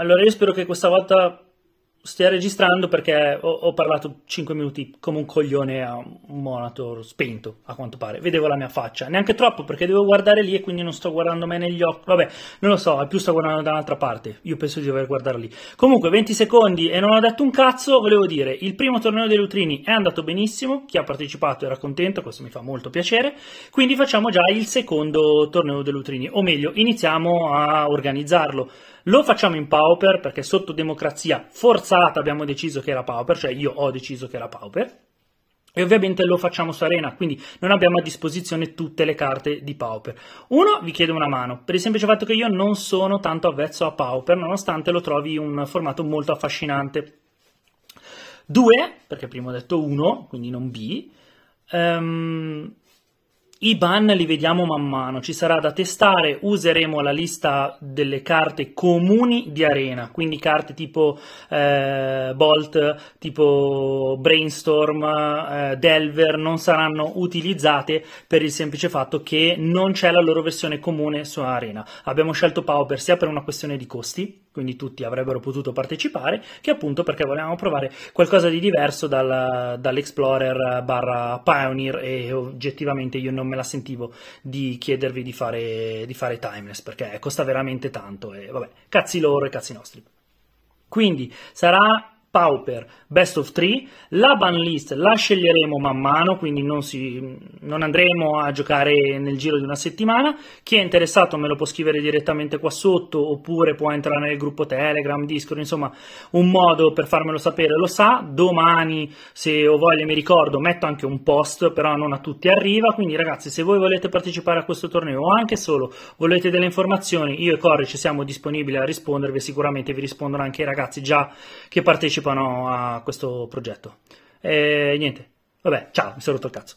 Allora io spero che questa volta stia registrando perché ho, ho parlato 5 minuti come un coglione a un monitor spento, a quanto pare. Vedevo la mia faccia, neanche troppo perché devo guardare lì e quindi non sto guardando me negli occhi. Vabbè, non lo so, al più sto guardando da un'altra parte. Io penso di dover guardare lì. Comunque, 20 secondi e non ho detto un cazzo, volevo dire, il primo torneo dei Lutrini è andato benissimo, chi ha partecipato era contento, questo mi fa molto piacere. Quindi facciamo già il secondo torneo dei Lutrini, o meglio, iniziamo a organizzarlo. Lo facciamo in Pauper perché sotto democrazia forzata abbiamo deciso che era Pauper, cioè io ho deciso che era Pauper. E ovviamente lo facciamo su Arena, quindi non abbiamo a disposizione tutte le carte di Pauper. Uno, vi chiedo una mano, per il semplice fatto che io non sono tanto avvezzo a Pauper, nonostante lo trovi un formato molto affascinante. Due, perché prima ho detto uno, quindi non B. Um, i ban li vediamo man mano, ci sarà da testare, useremo la lista delle carte comuni di arena, quindi carte tipo eh, Bolt, tipo Brainstorm, eh, Delver, non saranno utilizzate per il semplice fatto che non c'è la loro versione comune su arena. Abbiamo scelto Power sia per una questione di costi, quindi tutti avrebbero potuto partecipare, che appunto perché volevamo provare qualcosa di diverso dal, dall'Explorer barra Pioneer e oggettivamente io non me la sentivo di chiedervi di fare, di fare timeless perché costa veramente tanto e vabbè, cazzi loro e cazzi nostri. Quindi sarà Pauper Best of 3. La ban list la sceglieremo man mano, quindi non, si, non, andremo a giocare nel giro di una settimana. Chi è interessato me lo può scrivere direttamente qua sotto oppure può entrare nel gruppo Telegram, Discord, insomma un modo per farmelo sapere lo sa. Domani, se ho voglia mi ricordo, metto anche un post, però non a tutti arriva. Quindi ragazzi, se voi volete partecipare a questo torneo o anche solo volete delle informazioni, io e Corri ci siamo disponibili a rispondervi, sicuramente vi rispondono anche i ragazzi già che partecipano partecipano a questo progetto. E niente, vabbè, ciao, mi sono rotto il cazzo.